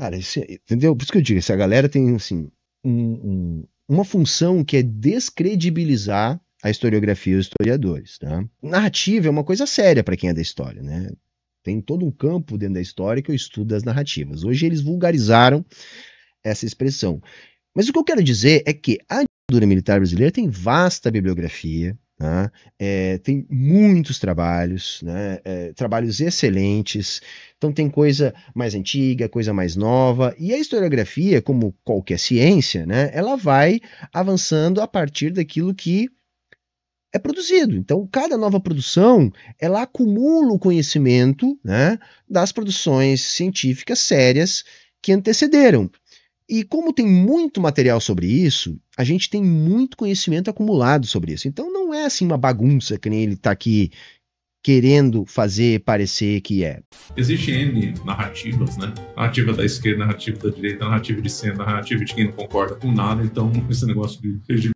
Cara, isso entendeu? Por isso que eu digo, essa galera tem, assim, um, um, uma função que é descredibilizar a historiografia e os historiadores. Tá? Narrativa é uma coisa séria para quem é da história, né? Tem todo um campo dentro da história que eu estudo as narrativas. Hoje eles vulgarizaram essa expressão. Mas o que eu quero dizer é que a ditadura militar brasileira tem vasta bibliografia, né? É, tem muitos trabalhos, né? é, trabalhos excelentes. Então, tem coisa mais antiga, coisa mais nova. E a historiografia, como qualquer ciência, né? ela vai avançando a partir daquilo que é produzido. Então, cada nova produção ela acumula o conhecimento né, das produções científicas sérias que antecederam. E como tem muito material sobre isso, a gente tem muito conhecimento acumulado sobre isso. Então não é assim uma bagunça que nem ele está aqui querendo fazer parecer que é. Existem N narrativas, né? Narrativa da esquerda, narrativa da direita, narrativa de centro, narrativa de quem não concorda com nada, então esse negócio de regime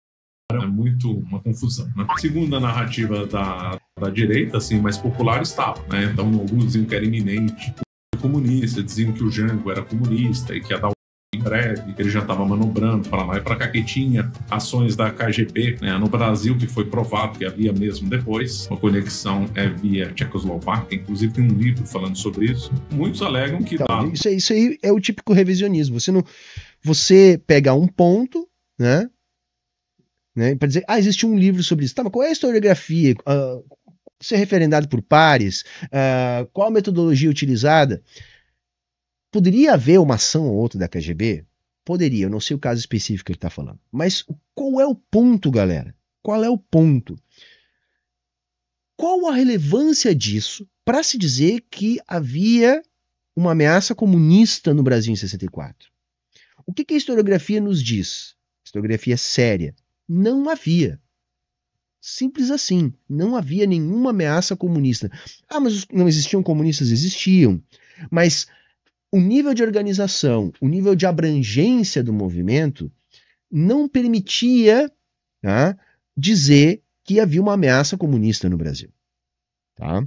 é muito uma confusão. Né? Segundo a narrativa da, da direita, assim, mais popular estava, né? Então alguns diziam que era iminente comunista, diziam que o Jango era comunista e que a Dal breve. Ele já estava manobrando para lá e para cá, que tinha ações da KGB né, no Brasil, que foi provado que havia mesmo depois. Uma conexão é via Tchecoslováquia, inclusive tem um livro falando sobre isso. Muitos alegam que. Então, dá... isso, isso aí é o típico revisionismo. Você, não, você pega um ponto, né? né para dizer, ah, existe um livro sobre isso. Tá, mas qual é a historiografia? Uh, ser referendado por pares? Uh, qual a metodologia utilizada? Poderia haver uma ação ou outra da KGB? Poderia, eu não sei o caso específico que ele está falando. Mas qual é o ponto, galera? Qual é o ponto? Qual a relevância disso para se dizer que havia uma ameaça comunista no Brasil em 64? O que, que a historiografia nos diz? Historiografia séria. Não havia. Simples assim. Não havia nenhuma ameaça comunista. Ah, mas não existiam comunistas? Existiam. Mas o nível de organização, o nível de abrangência do movimento não permitia tá, dizer que havia uma ameaça comunista no Brasil. Tá?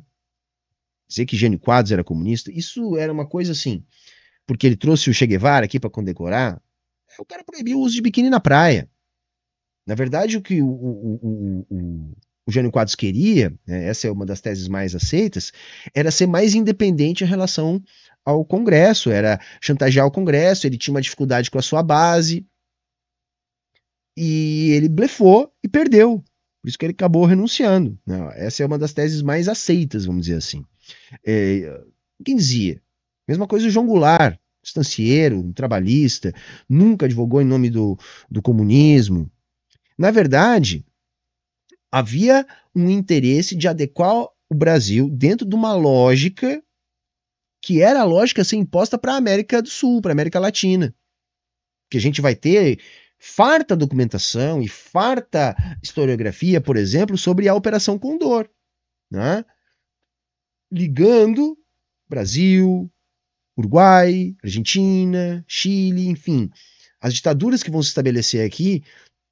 Dizer que Gênio Quadros era comunista, isso era uma coisa assim, porque ele trouxe o Che Guevara aqui para condecorar, o cara proibiu o uso de biquíni na praia. Na verdade, o que o, Gênio Quadros queria, né, essa é uma das teses mais aceitas, era ser mais independente em relação ao Congresso, era chantagear o Congresso, ele tinha uma dificuldade com a sua base. E ele blefou e perdeu. Por isso que ele acabou renunciando. Não, né? essa é uma das teses mais aceitas, vamos dizer assim. É, quem dizia? Mesma coisa o João Goulart, estancieiro, um trabalhista, nunca advogou em nome do, do comunismo. Na verdade, havia um interesse de adequar o Brasil dentro de uma lógica que era a lógica assim, ser imposta para a América do Sul, para a América Latina. Que a gente vai ter farta documentação e farta historiografia, por exemplo, sobre a Operação Condor, né? ligando Brasil, Uruguai, Argentina, Chile, enfim. As ditaduras que vão se estabelecer aqui,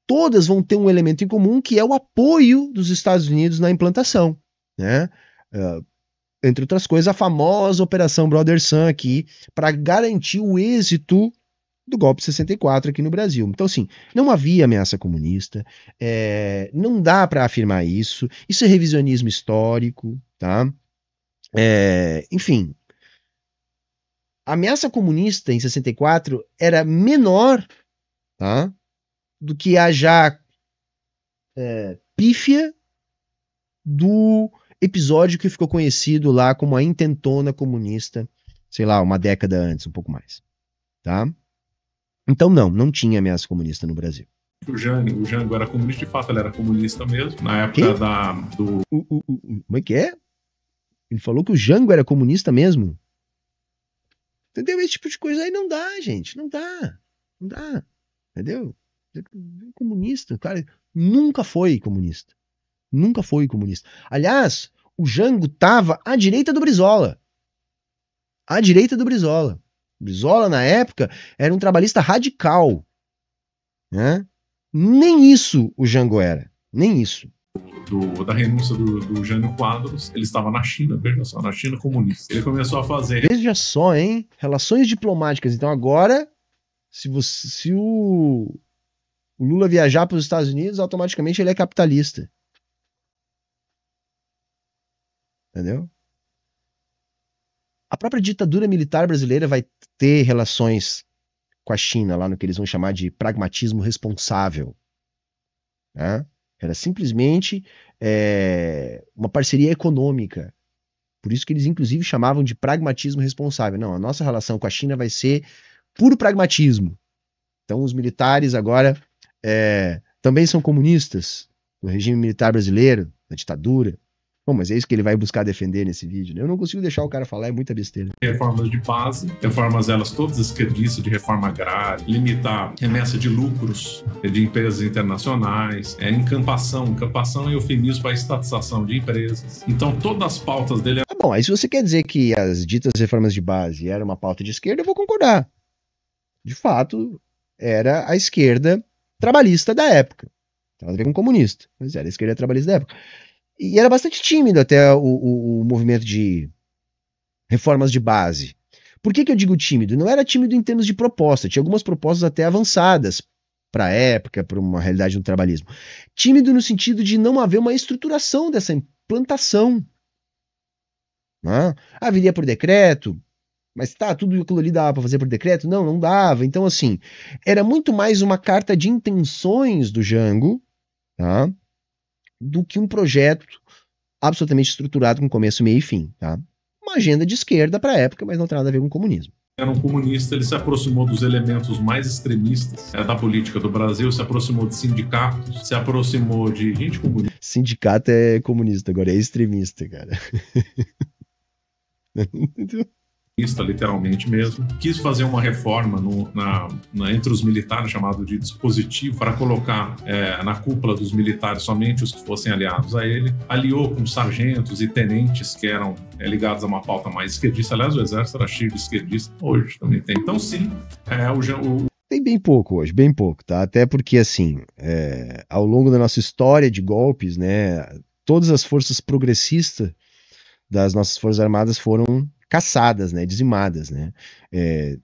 todas vão ter um elemento em comum que é o apoio dos Estados Unidos na implantação. Né? Uh, entre outras coisas, a famosa Operação Brother Sun aqui, para garantir o êxito do golpe 64 aqui no Brasil. Então, assim, não havia ameaça comunista, é, não dá para afirmar isso, isso é revisionismo histórico, tá? É, enfim, a ameaça comunista em 64 era menor, tá? Do que a já é, pífia do episódio que ficou conhecido lá como a intentona comunista, sei lá, uma década antes, um pouco mais, tá? Então não, não tinha ameaça comunista no Brasil. O Jango, o Jango era comunista, de fato, ele era comunista mesmo, na época da... Do... O, o, o, como é que é? Ele falou que o Jango era comunista mesmo? Entendeu? Esse tipo de coisa aí não dá, gente, não dá, não dá, entendeu? Comunista, o cara nunca foi comunista. Nunca foi comunista. Aliás, o Jango estava à direita do Brizola. À direita do Brizola. O Brizola, na época, era um trabalhista radical. Né? Nem isso o Jango era. Nem isso. Do, da renúncia do, do Jânio Quadros, ele estava na China, veja só, na China comunista. Ele começou a fazer. Veja só, hein? Relações diplomáticas. Então agora, se, você, se o, o Lula viajar para os Estados Unidos, automaticamente ele é capitalista. Entendeu? A própria ditadura militar brasileira vai ter relações com a China, lá no que eles vão chamar de pragmatismo responsável. Né? Era simplesmente é, uma parceria econômica. Por isso que eles, inclusive, chamavam de pragmatismo responsável. Não, a nossa relação com a China vai ser puro pragmatismo. Então, os militares agora é, também são comunistas no regime militar brasileiro, na ditadura. Bom, mas é isso que ele vai buscar defender nesse vídeo, né? Eu não consigo deixar o cara falar, é muita besteira. Reformas de base, reformas elas todas esquerdistas, de reforma agrária, limitar remessa de lucros de empresas internacionais, é encampação, encampação é eufemismo para estatização de empresas. Então, todas as pautas dele... É... Ah, bom, aí se você quer dizer que as ditas reformas de base era uma pauta de esquerda, eu vou concordar. De fato, era a esquerda trabalhista da época. Ela era com comunista, mas era a esquerda trabalhista da época. E era bastante tímido até o, o, o movimento de reformas de base. Por que, que eu digo tímido? Não era tímido em termos de proposta, tinha algumas propostas até avançadas para a época, para uma realidade do trabalhismo. Tímido no sentido de não haver uma estruturação dessa implantação. Né? Ah, viria por decreto, mas tá, tudo aquilo ali dava para fazer por decreto? Não, não dava. Então, assim, era muito mais uma carta de intenções do Jango, tá? do que um projeto absolutamente estruturado com começo, meio e fim, tá? Uma agenda de esquerda para a época, mas não tem nada a ver com o comunismo era um comunista, ele se aproximou dos elementos mais extremistas né, da política do Brasil, se aproximou de sindicatos, se aproximou de gente comunista. Sindicato é comunista, agora é extremista, cara. literalmente mesmo, quis fazer uma reforma no, na, na, entre os militares, chamado de dispositivo, para colocar é, na cúpula dos militares somente os que fossem aliados a ele. Aliou com sargentos e tenentes que eram é, ligados a uma pauta mais esquerdista. Aliás, o exército era cheio de esquerdista, hoje também tem. Então, sim, é, o, o tem bem pouco hoje, bem pouco, tá? Até porque, assim, é, ao longo da nossa história de golpes, né, todas as forças progressistas das nossas Forças Armadas foram caçadas, né? Dizimadas, né? É,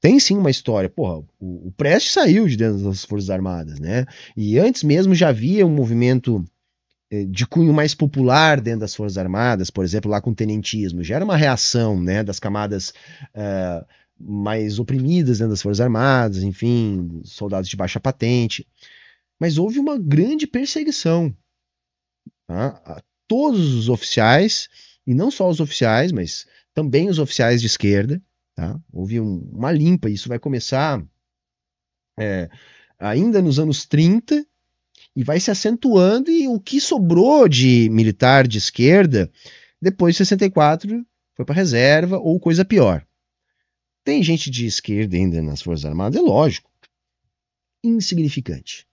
tem sim uma história. Porra, o, o Prestes saiu de dentro das Forças Armadas, né? E antes mesmo já havia um movimento é, de cunho mais popular dentro das Forças Armadas, por exemplo, lá com o tenentismo. Já era uma reação né, das camadas uh, mais oprimidas dentro das Forças Armadas, enfim, soldados de baixa patente. Mas houve uma grande perseguição tá? a todos os oficiais, e não só os oficiais, mas também os oficiais de esquerda. Tá? Houve um, uma limpa, isso vai começar é, ainda nos anos 30 e vai se acentuando, e o que sobrou de militar de esquerda depois de 64 foi para reserva ou coisa pior. Tem gente de esquerda ainda nas Forças Armadas, é lógico. Insignificante.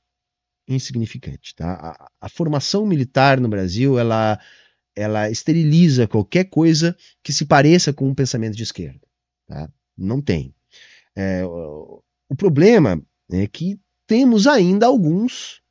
Insignificante, tá? A, a formação militar no Brasil, ela ela esteriliza qualquer coisa que se pareça com um pensamento de esquerda. Tá? Não tem. É, o, problema é que temos ainda alguns,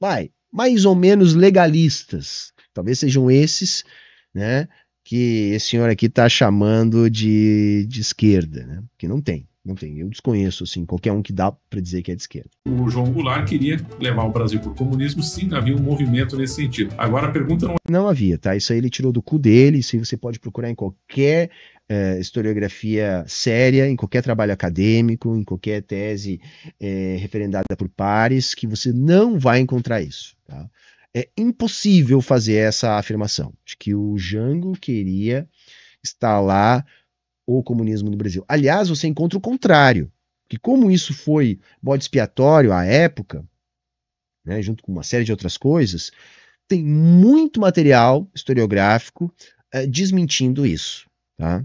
vai, mais ou menos legalistas. Talvez sejam esses, né? Que esse senhor aqui está chamando de, de esquerda, né? Que não tem. Não tem, eu desconheço assim qualquer um que dá para dizer que é de esquerda. O João Goulart queria levar o Brasil para o comunismo, sim, havia um movimento nesse sentido. Agora a pergunta não é não havia, tá? Isso aí ele tirou do cu dele, isso aí você pode procurar em qualquer é, historiografia séria, em qualquer trabalho acadêmico, em qualquer tese é, referendada por pares, que você não vai encontrar isso. Tá? É impossível fazer essa afirmação Acho que o Jango queria instalar ou o comunismo no Brasil. Aliás, você encontra o contrário, que como isso foi bode expiatório à época, né, junto com uma série de outras coisas, tem muito material historiográfico é, desmentindo isso. Tá?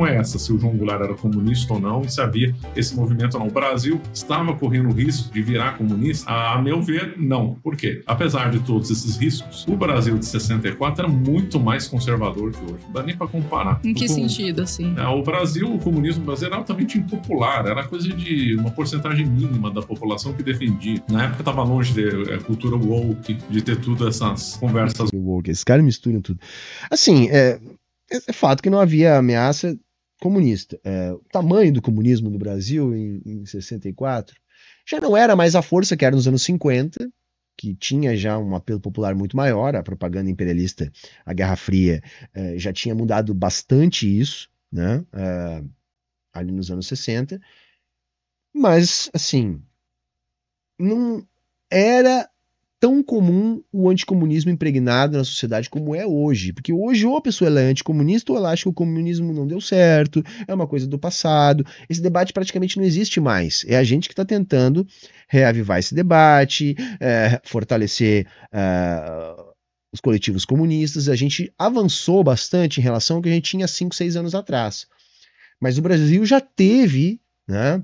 é essa, se o João Goulart era comunista ou não, se havia esse movimento ou não. O Brasil estava correndo o risco de virar comunista? A meu ver, não. Por quê? Apesar de todos esses riscos, o Brasil de 64 era muito mais conservador que hoje. Não dá nem para comparar. Em que sentido, assim? É, o Brasil, o comunismo brasileiro era altamente impopular, era coisa de uma porcentagem mínima da população que defendia. Na época estava longe de é, cultura woke, de ter tudo essas conversas. Woke, esse cara mistura tudo. Assim, é, é, é fato que não havia ameaça comunista. É, o tamanho do comunismo no Brasil em, em 64 já não era mais a força que era nos anos 50, que tinha já um apelo popular muito maior, a propaganda imperialista, a Guerra Fria, é, já tinha mudado bastante isso, né, é, ali nos anos 60, mas, assim, não era tão comum o anticomunismo impregnado na sociedade como é hoje. Porque hoje ou a pessoa ela é anticomunista ou ela acha que o comunismo não deu certo, é uma coisa do passado. Esse debate praticamente não existe mais. É a gente que está tentando reavivar esse debate, é, fortalecer. É, os coletivos comunistas, a gente avançou bastante em relação ao que a gente tinha 5, 6 anos atrás. Mas o Brasil já teve né,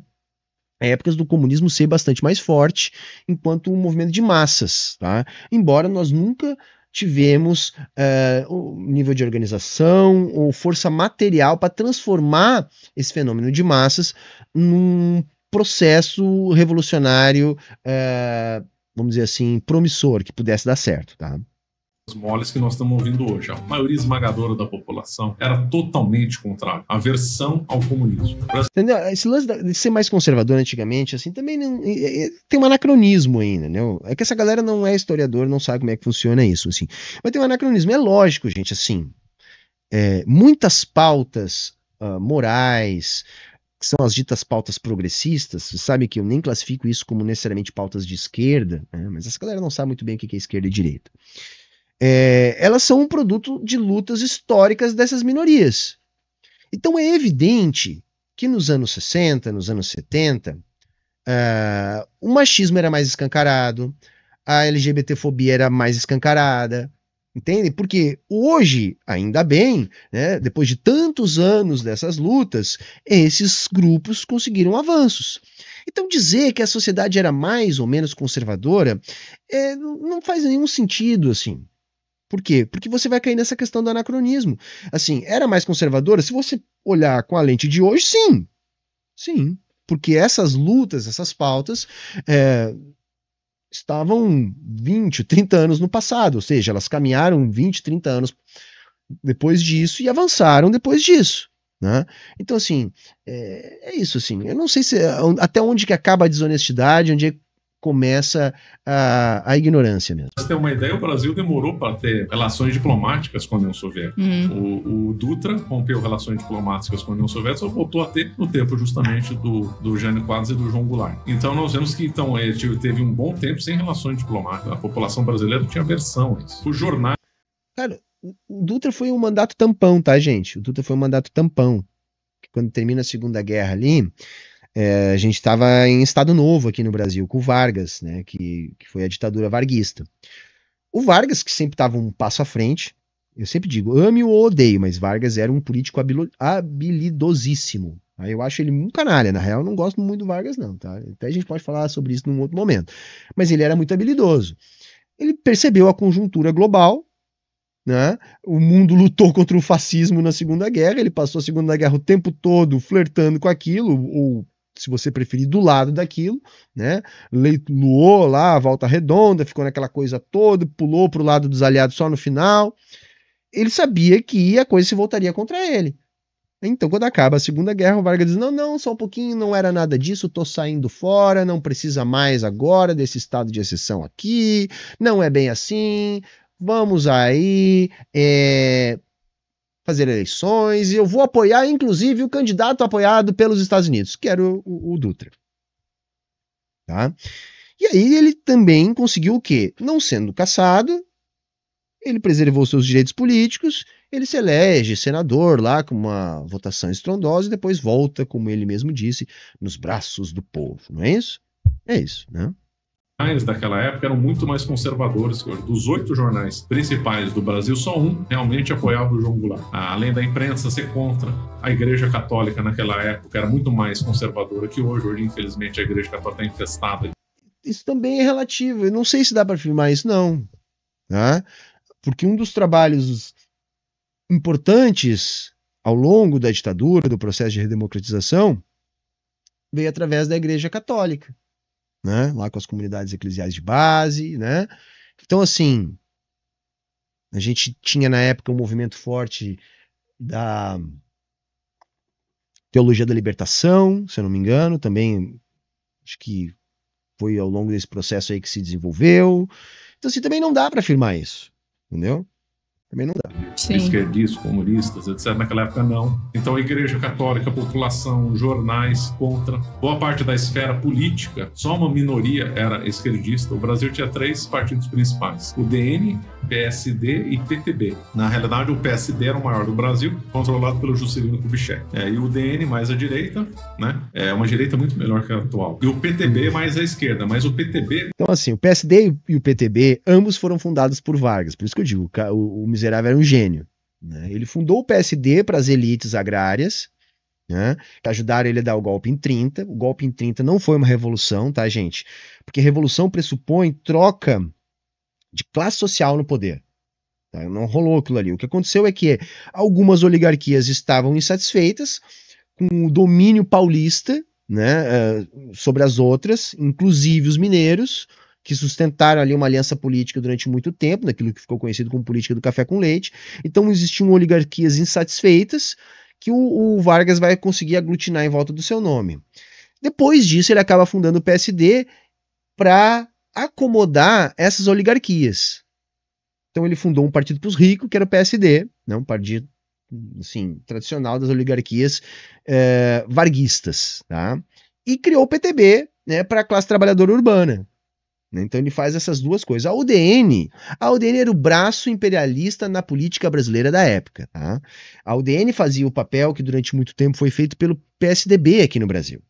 épocas do comunismo ser bastante mais forte enquanto um movimento de massas, tá? Embora nós nunca tivemos uh, o nível de organização ou força material para transformar esse fenômeno de massas num processo revolucionário, uh, vamos dizer assim, promissor que pudesse dar certo, tá? moles que nós estamos ouvindo hoje. A maioria esmagadora da população era totalmente contrária. Aversão ao comunismo. Entendeu? Esse lance de ser mais conservador antigamente, assim, também não, tem um anacronismo ainda, né? É que essa galera não é historiador, não sabe como é que funciona isso, assim. Mas tem um anacronismo. É lógico, gente, assim. É, muitas pautas uh, morais, que são as ditas pautas progressistas, você sabe que eu nem classifico isso como necessariamente pautas de esquerda, né? mas essa galera não sabe muito bem o que é esquerda e direita é, elas são um produto de lutas históricas dessas minorias. Então é evidente que nos anos 60, nos anos 70, uh, ah, o machismo era mais escancarado, a LGBTfobia era mais escancarada, entende? Porque hoje, ainda bem, né, depois de tantos anos dessas lutas, esses grupos conseguiram avanços. Então dizer que a sociedade era mais ou menos conservadora é, não faz nenhum sentido, assim. Por quê? Porque você vai cair nessa questão do anacronismo. Assim, era mais conservadora? Se você olhar com a lente de hoje, sim. Sim. Porque essas lutas, essas pautas, é, estavam 20, 30 anos no passado. Ou seja, elas caminharam 20, 30 anos depois disso e avançaram depois disso. Né? Então, assim, é, é, isso, assim, eu não sei se é, até onde que acaba a desonestidade, onde é começa a, a ignorância mesmo. Pra você ter uma ideia, o Brasil demorou para ter relações diplomáticas com a União Soviética. Uhum. O, o, Dutra rompeu relações diplomáticas com a União Soviética, só voltou a ter no tempo justamente do, do Jânio Quadros e do João Goulart. Então nós vemos que então, é, teve um bom tempo sem relações diplomáticas. A população brasileira tinha aversão a isso. O jornal... Cara, o Dutra foi um mandato tampão, tá, gente? O Dutra foi um mandato tampão. Quando termina a Segunda Guerra ali, é, a gente estava em Estado Novo aqui no Brasil, com o Vargas, né, que, que foi a ditadura varguista. O Vargas, que sempre estava um passo à frente, eu sempre digo, ame ou odeio, mas Vargas era um político habilidosíssimo. Tá? Eu acho ele um canalha, na real, eu não gosto muito do Vargas, não, tá? Até a gente pode falar sobre isso num outro momento. Mas ele era muito habilidoso. Ele percebeu a conjuntura global, né? O mundo lutou contra o fascismo na Segunda Guerra, ele passou a Segunda Guerra o tempo todo flertando com aquilo, ou se você preferir, do lado daquilo, né? Luou lá, volta redonda, ficou naquela coisa toda, pulou para o lado dos aliados só no final. Ele sabia que a coisa se voltaria contra ele. Então, quando acaba a Segunda Guerra, o Vargas diz: não, não, só um pouquinho, não era nada disso, tô saindo fora, não precisa mais agora desse estado de exceção aqui, não é bem assim, vamos aí, é, fazer eleições e eu vou apoiar, inclusive, o candidato apoiado pelos Estados Unidos, que era o, o, o Dutra. Tá? E aí ele também conseguiu o quê? Não sendo caçado, ele preservou seus direitos políticos, ele se elege senador lá com uma votação estrondosa e depois volta, como ele mesmo disse, nos braços do povo, não é isso? É isso, né? jornais daquela época eram muito mais conservadores que hoje. Dos oito jornais principais do Brasil, só um realmente apoiava o João Goulart. Ah, além da imprensa ser contra, a Igreja Católica naquela época era muito mais conservadora que hoje. Hoje, infelizmente, a Igreja Católica está infestada. Isso também é relativo. Eu não sei se dá para afirmar isso, não. Né? Porque um dos trabalhos importantes ao longo da ditadura, do processo de redemocratização, veio através da Igreja Católica né? Lá com as comunidades eclesiais de base, né? Então, assim, a gente tinha na época um movimento forte da Teologia da Libertação, se eu não me engano, também acho que foi ao longo desse processo aí que se desenvolveu. Então, assim, também não dá para afirmar isso, entendeu? Também não dá. Sim. Esquerdistas, comunistas, etc. Naquela época, não. Então, a Igreja Católica, a população, jornais contra. Boa parte da esfera política, só uma minoria era esquerdista. O Brasil tinha três partidos principais: o DN, PSD e PTB. Na realidade, o PSD era o maior do Brasil, controlado pelo Juscelino Kubitschek. É, e o DN mais à direita, né? É uma direita muito melhor que a atual. E o PTB mais à esquerda, mas o PTB... Então, assim, o PSD e o PTB, ambos foram fundados por Vargas. Por isso que eu digo, o, o miserável era um gênio. Né? Ele fundou o PSD para as elites agrárias, né? Ajudaram ele a dar o golpe em 30. O golpe em 30 não foi uma revolução, tá, gente? Porque revolução pressupõe troca de classe social no poder. Tá? Não rolou aquilo ali. O que aconteceu é que algumas oligarquias estavam insatisfeitas com o domínio paulista né, eh, sobre as outras, inclusive os mineiros, que sustentaram ali uma aliança política durante muito tempo, naquilo que ficou conhecido como política do café com leite. Então existiam oligarquias insatisfeitas que o, o Vargas vai conseguir aglutinar em volta do seu nome. Depois disso, ele acaba fundando o PSD para acomodar essas oligarquias. Então ele fundou um partido para os ricos, que era o PSD, né, um partido assim, tradicional das oligarquias é, varguistas, tá? E criou o PTB né, para a classe trabalhadora urbana. Né? Então ele faz essas duas coisas. A UDN, a UDN era o braço imperialista na política brasileira da época. Tá? A UDN fazia o papel que durante muito tempo foi feito pelo PSDB aqui no Brasil.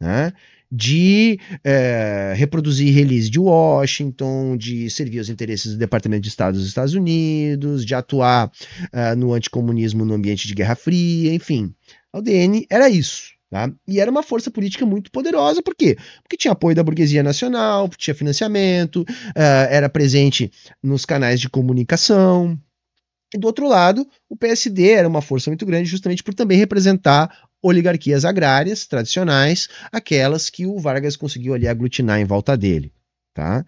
Né? de é, reproduzir release de Washington, de servir os interesses do Departamento de Estado dos Estados Unidos, de atuar uh, no anticomunismo no ambiente de Guerra Fria, enfim. A UDN era isso. Tá? E era uma força política muito poderosa, por quê? Porque tinha apoio da burguesia nacional, tinha financiamento, uh, era presente nos canais de comunicação. E do outro lado, o PSD era uma força muito grande, justamente por também representar oligarquias agrárias tradicionais, aquelas que o Vargas conseguiu ali aglutinar em volta dele. Tá?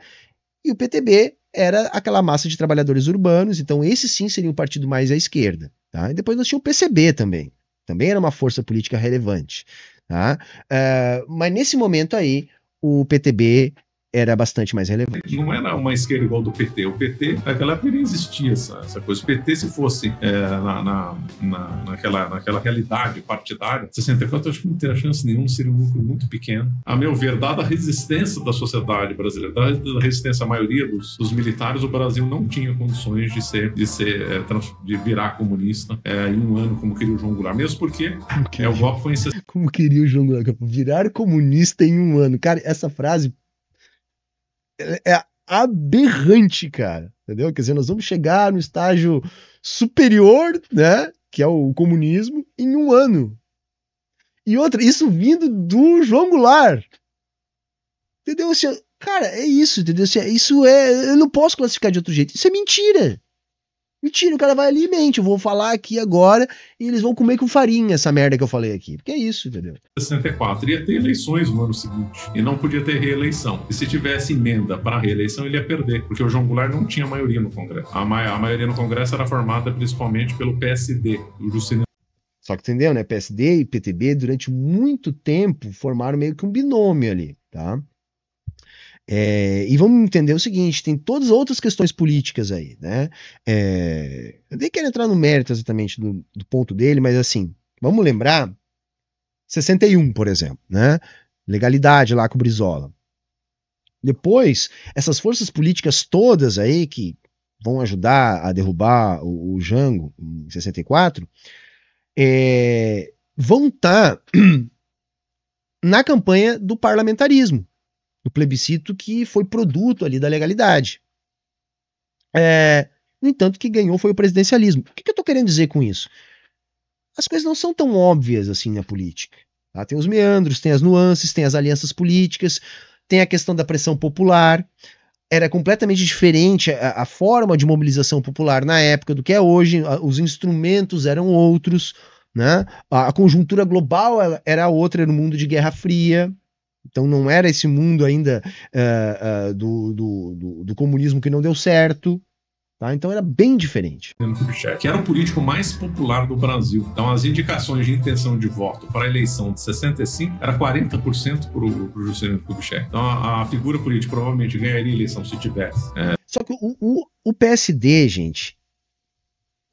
E o PTB era aquela massa de trabalhadores urbanos, então esse sim seria um partido mais à esquerda. Tá? E depois nós tínhamos o PCB também, também era uma força política relevante. Tá? Uh, mas nesse momento aí, o PTB era bastante mais relevante. Não era uma esquerda igual do PT. O PT, naquela época, nem existia essa, essa coisa. O PT, se fosse é, na, na, na, naquela, naquela realidade partidária, 64, então, acho que não teria chance nenhuma, seria um lucro muito pequeno. A meu ver, dada a resistência da sociedade brasileira, dada a resistência à maioria dos, dos militares, o Brasil não tinha condições de ser, de ser é, trans, de virar comunista é, em um ano, como queria o João Goulart. Mesmo porque okay. é, o golpe foi em... Como queria o João Goulart. Virar comunista em um ano. Cara, essa frase é, é aberrante, cara. Entendeu? Quer dizer, nós vamos chegar no estágio superior, né? Que é o comunismo, em um ano. E outra, isso vindo do João Goulart. Entendeu? Assim, cara, é isso, entendeu? Assim, isso é. Eu não posso classificar de outro jeito. Isso é mentira. Mentira, o cara vai ali e mente. Eu vou falar aqui agora e eles vão comer com farinha essa merda que eu falei aqui. Porque é isso, entendeu? 64 ia ter eleições no ano seguinte e não podia ter reeleição. E se tivesse emenda para reeleição, ele ia perder, porque o João Goulart não tinha maioria no Congresso. A, ma a maioria no Congresso era formada principalmente pelo PSD, o Juscelino só que entendeu, né? PSD e PTB durante muito tempo formaram meio que um binômio ali, tá? É, e vamos entender o seguinte: tem todas outras questões políticas aí, né? É, eu nem quero entrar no mérito exatamente do, do ponto dele, mas assim, vamos lembrar 61, por exemplo, né? Legalidade lá com o Brizola. Depois, essas forças políticas todas aí que vão ajudar a derrubar o, o Jango em 64, é, vão estar tá na campanha do parlamentarismo do plebiscito que foi produto ali da legalidade. É, no entanto, que ganhou foi o presidencialismo. O que, que eu estou querendo dizer com isso? As coisas não são tão óbvias assim na política. Tá? Tem os meandros, tem as nuances, tem as alianças políticas, tem a questão da pressão popular. Era completamente diferente a, a forma de mobilização popular na época do que é hoje, a, os instrumentos eram outros, né? a, a conjuntura global era outra, era um mundo de Guerra Fria. Então não era esse mundo ainda uh, uh, do, do, do, do, comunismo que não deu certo. Tá? Então era bem diferente. Que era o político mais popular do Brasil. Então as indicações de intenção de voto para a eleição de 65 era 40% para o Juscelino Kubitschek. Então a, a, figura política provavelmente ganharia a eleição se tivesse. É. Só que o, o, o PSD, gente,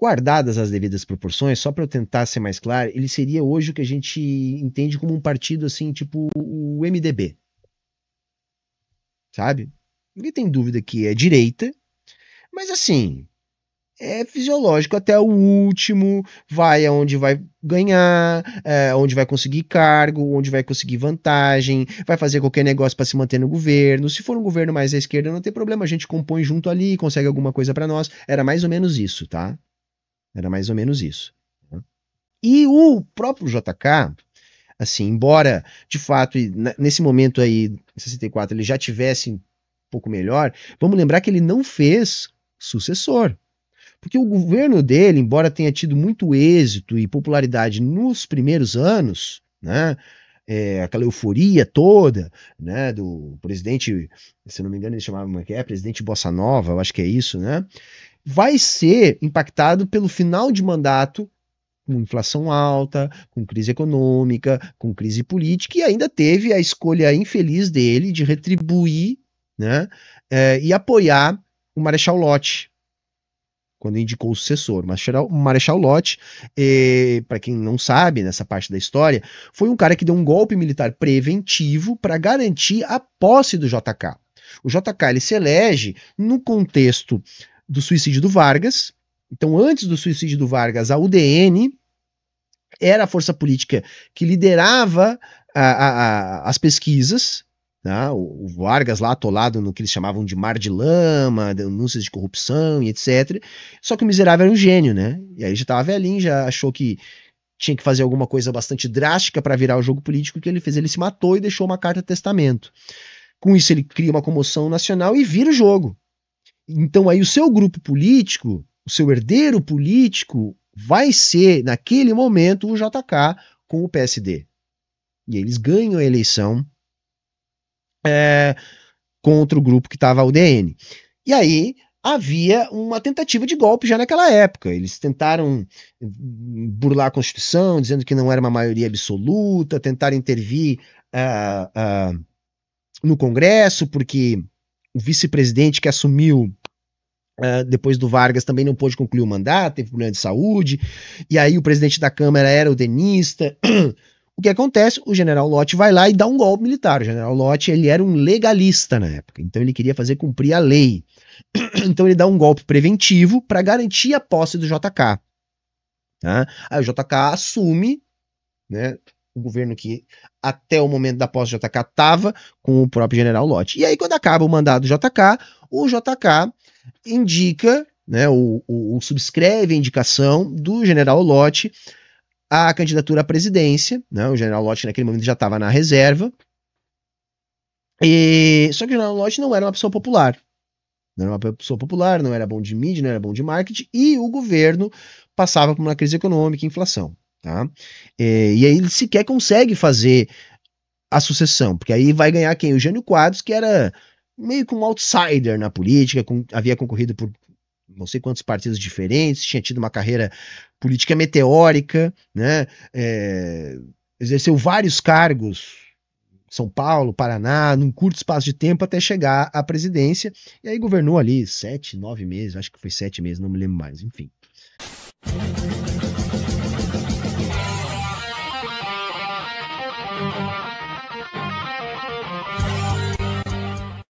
Guardadas as devidas proporções, só para eu tentar ser mais claro, ele seria hoje o que a gente entende como um partido assim, tipo o MDB. Sabe? Ninguém tem dúvida que é direita, mas assim, é fisiológico até o último, vai aonde vai ganhar, é, onde vai conseguir cargo, onde vai conseguir vantagem, vai fazer qualquer negócio para se manter no governo. Se for um governo mais à esquerda, não tem problema, a gente compõe junto ali, consegue alguma coisa para nós. Era mais ou menos isso, tá? Era mais ou menos isso. Né? E o próprio JK, assim, embora de fato nesse momento aí, 64, ele já tivesse um pouco melhor, vamos lembrar que ele não fez sucessor. Porque o governo dele, embora tenha tido muito êxito e popularidade nos primeiros anos, né, é, aquela euforia toda, né, do presidente, se não me engano ele chamava como é, é, presidente Bossa Nova, eu acho que é isso, né, vai ser impactado pelo final de mandato com inflação alta, com crise econômica, com crise política, e ainda teve a escolha infeliz dele de retribuir né, é, e apoiar o Marechal Lott, quando indicou o sucessor. O Marechal Lott, é, para quem não sabe nessa parte da história, foi um cara que deu um golpe militar preventivo para garantir a posse do JK. O JK ele se elege no contexto do suicídio do Vargas. Então, antes do suicídio do Vargas, a UDN era a força política que liderava a, a, as pesquisas. Tá? O, o, Vargas lá atolado no que eles chamavam de mar de lama, denúncias de corrupção e etc. Só que o miserável era um gênio, né? E aí já estava velhinho, já achou que tinha que fazer alguma coisa bastante drástica para virar o jogo político. O que ele fez? Ele se matou e deixou uma carta de testamento. Com isso, ele cria uma comoção nacional e vira o jogo. Então aí o seu grupo político, o seu herdeiro político vai ser naquele momento o JK com o PSD. E eles ganham a eleição é, contra o grupo que estava o DN E aí havia uma tentativa de golpe já naquela época. Eles tentaram burlar a Constituição, dizendo que não era uma maioria absoluta, tentaram intervir uh, uh, no Congresso, porque o vice-presidente que assumiu ah, depois do Vargas também não pôde concluir o mandato, teve problema de saúde, e aí o presidente da Câmara era o denista. O que acontece? O general Lott vai lá e dá um golpe militar. O general Lott ele era um legalista na época, então ele queria fazer cumprir a lei. Então ele dá um golpe preventivo para garantir a posse do JK. Tá? Aí o JK assume, né, o governo que até o momento da posse do JK estava com o próprio general Lott. E aí quando acaba o mandato do JK, o JK indica, né, ou, ou subscreve a indicação do general Lotti à candidatura à presidência. Né, o general Lotti naquele momento já estava na reserva. E, só que o general Lotti não era uma pessoa popular. Não era uma pessoa popular, não era bom de mídia, não era bom de marketing, e o governo passava por uma crise econômica e inflação. Tá? E, e aí ele sequer consegue fazer a sucessão, porque aí vai ganhar quem? O Jânio Quadros, que era meio que um outsider na política, com, havia concorrido por não sei quantos partidos diferentes, tinha tido uma carreira política meteórica, né? É, exerceu vários cargos, São Paulo, Paraná, num curto espaço de tempo até chegar à presidência, e aí governou ali sete, nove meses, acho que foi sete meses, não me lembro mais, enfim.